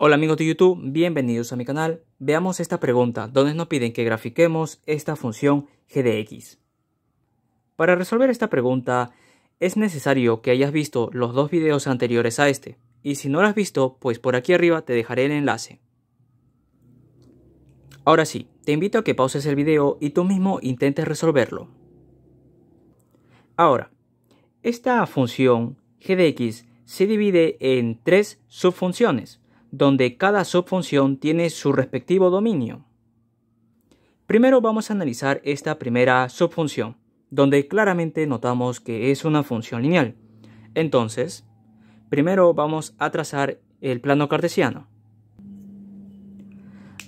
Hola amigos de YouTube, bienvenidos a mi canal. Veamos esta pregunta, donde nos piden que grafiquemos esta función GDX. Para resolver esta pregunta, es necesario que hayas visto los dos videos anteriores a este, y si no lo has visto, pues por aquí arriba te dejaré el enlace. Ahora sí, te invito a que pauses el video y tú mismo intentes resolverlo. Ahora, esta función GDX se divide en tres subfunciones, donde cada subfunción tiene su respectivo dominio. Primero vamos a analizar esta primera subfunción, donde claramente notamos que es una función lineal. Entonces, primero vamos a trazar el plano cartesiano.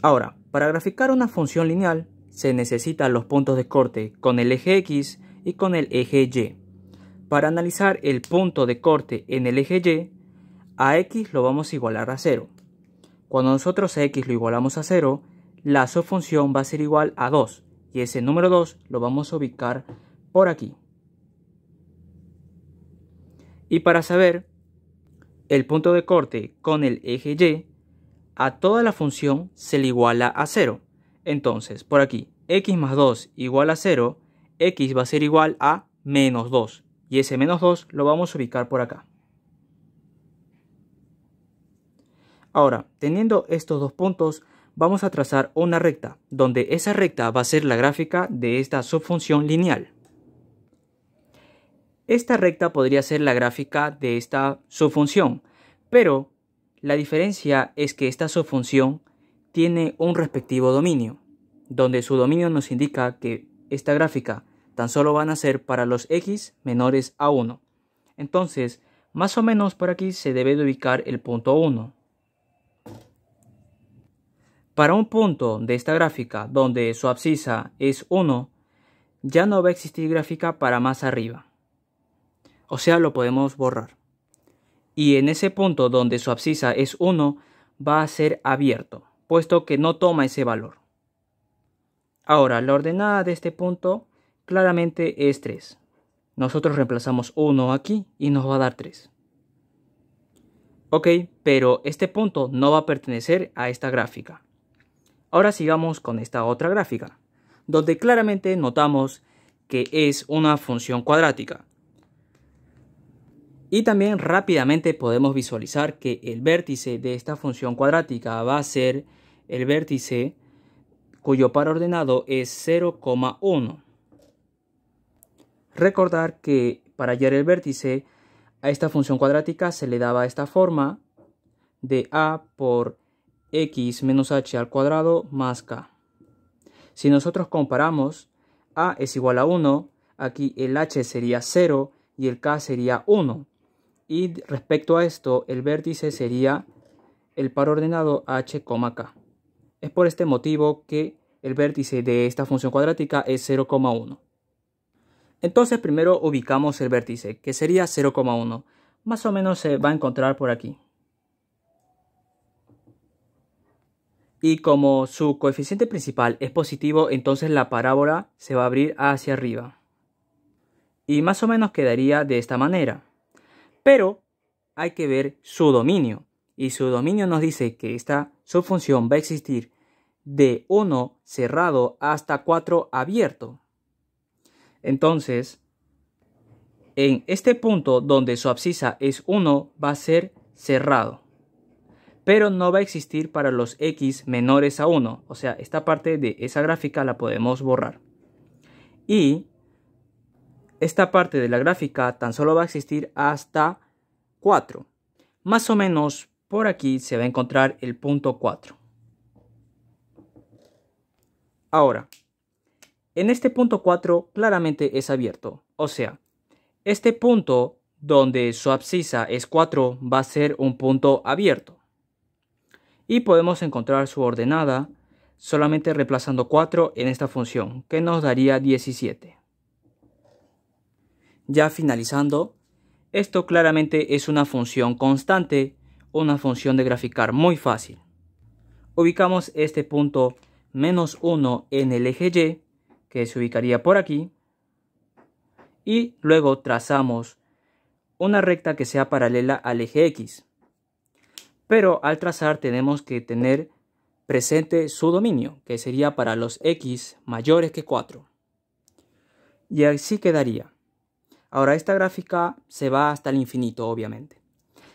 Ahora, para graficar una función lineal, se necesitan los puntos de corte con el eje X y con el eje Y. Para analizar el punto de corte en el eje Y, a x lo vamos a igualar a 0. Cuando nosotros a x lo igualamos a 0, la subfunción va a ser igual a 2 y ese número 2 lo vamos a ubicar por aquí. Y para saber el punto de corte con el eje y, a toda la función se le iguala a 0. Entonces, por aquí, x más 2 igual a 0, x va a ser igual a menos 2. Y ese menos 2 lo vamos a ubicar por acá. Ahora, teniendo estos dos puntos, vamos a trazar una recta, donde esa recta va a ser la gráfica de esta subfunción lineal. Esta recta podría ser la gráfica de esta subfunción, pero la diferencia es que esta subfunción tiene un respectivo dominio, donde su dominio nos indica que esta gráfica tan solo van a ser para los x menores a 1. Entonces, más o menos por aquí se debe ubicar el punto 1. Para un punto de esta gráfica donde su abscisa es 1, ya no va a existir gráfica para más arriba. O sea, lo podemos borrar. Y en ese punto donde su abscisa es 1, va a ser abierto, puesto que no toma ese valor. Ahora, la ordenada de este punto claramente es 3. Nosotros reemplazamos 1 aquí y nos va a dar 3. Ok, pero este punto no va a pertenecer a esta gráfica. Ahora sigamos con esta otra gráfica, donde claramente notamos que es una función cuadrática. Y también rápidamente podemos visualizar que el vértice de esta función cuadrática va a ser el vértice cuyo par ordenado es 0,1. Recordar que para hallar el vértice a esta función cuadrática se le daba esta forma de a por x menos h al cuadrado más k. Si nosotros comparamos, a es igual a 1, aquí el h sería 0 y el k sería 1. Y respecto a esto, el vértice sería el par ordenado h, k. Es por este motivo que el vértice de esta función cuadrática es 0,1. Entonces primero ubicamos el vértice, que sería 0,1. Más o menos se va a encontrar por aquí. Y como su coeficiente principal es positivo, entonces la parábola se va a abrir hacia arriba. Y más o menos quedaría de esta manera. Pero hay que ver su dominio. Y su dominio nos dice que esta subfunción va a existir de 1 cerrado hasta 4 abierto. Entonces, en este punto donde su abscisa es 1 va a ser cerrado pero no va a existir para los x menores a 1. O sea, esta parte de esa gráfica la podemos borrar. Y esta parte de la gráfica tan solo va a existir hasta 4. Más o menos por aquí se va a encontrar el punto 4. Ahora, en este punto 4 claramente es abierto. O sea, este punto donde su abscisa es 4 va a ser un punto abierto y podemos encontrar su ordenada solamente reemplazando 4 en esta función, que nos daría 17. Ya finalizando, esto claramente es una función constante, una función de graficar muy fácil. Ubicamos este punto menos 1 en el eje Y, que se ubicaría por aquí, y luego trazamos una recta que sea paralela al eje X. Pero al trazar tenemos que tener presente su dominio, que sería para los x mayores que 4. Y así quedaría. Ahora, esta gráfica se va hasta el infinito, obviamente.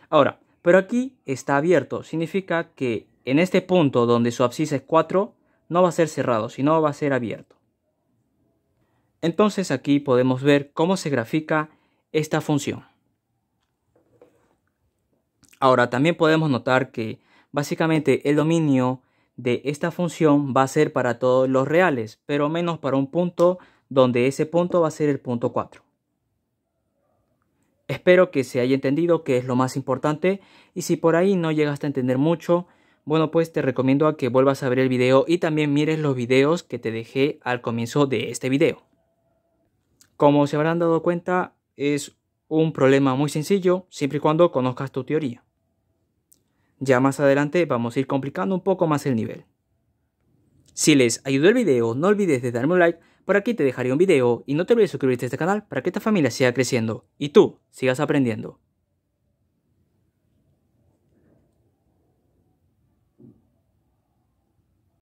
Ahora, pero aquí está abierto, significa que en este punto donde su abscisa es 4, no va a ser cerrado, sino va a ser abierto. Entonces aquí podemos ver cómo se grafica esta función. Ahora, también podemos notar que básicamente el dominio de esta función va a ser para todos los reales, pero menos para un punto donde ese punto va a ser el punto 4. Espero que se haya entendido que es lo más importante y si por ahí no llegaste a entender mucho, bueno pues te recomiendo a que vuelvas a ver el video y también mires los videos que te dejé al comienzo de este video. Como se habrán dado cuenta, es un problema muy sencillo siempre y cuando conozcas tu teoría. Ya más adelante vamos a ir complicando un poco más el nivel. Si les ayudó el video, no olvides de darme un like, por aquí te dejaré un video y no te olvides de suscribirte a este canal para que esta familia siga creciendo y tú sigas aprendiendo.